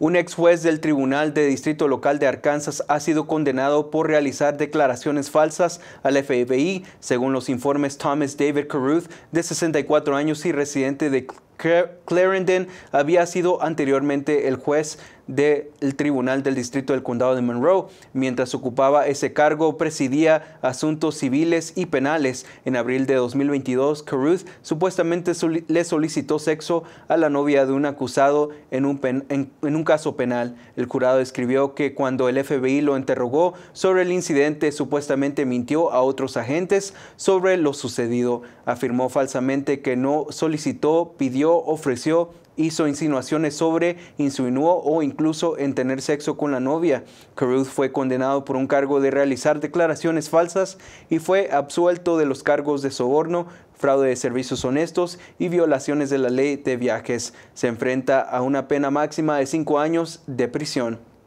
Un ex juez del Tribunal de Distrito Local de Arkansas ha sido condenado por realizar declaraciones falsas al FBI, según los informes Thomas David Carruth, de 64 años y residente de Clarendon, había sido anteriormente el juez del Tribunal del Distrito del Condado de Monroe. Mientras ocupaba ese cargo, presidía asuntos civiles y penales. En abril de 2022, Cruz supuestamente le solicitó sexo a la novia de un acusado en un, en, un caso penal. El jurado escribió que cuando el FBI lo interrogó sobre el incidente, supuestamente mintió a otros agentes sobre lo sucedido. Afirmó falsamente que no solicitó, pidió, ofreció hizo insinuaciones sobre, insinuó o incluso en tener sexo con la novia. Caruth fue condenado por un cargo de realizar declaraciones falsas y fue absuelto de los cargos de soborno, fraude de servicios honestos y violaciones de la ley de viajes. Se enfrenta a una pena máxima de cinco años de prisión.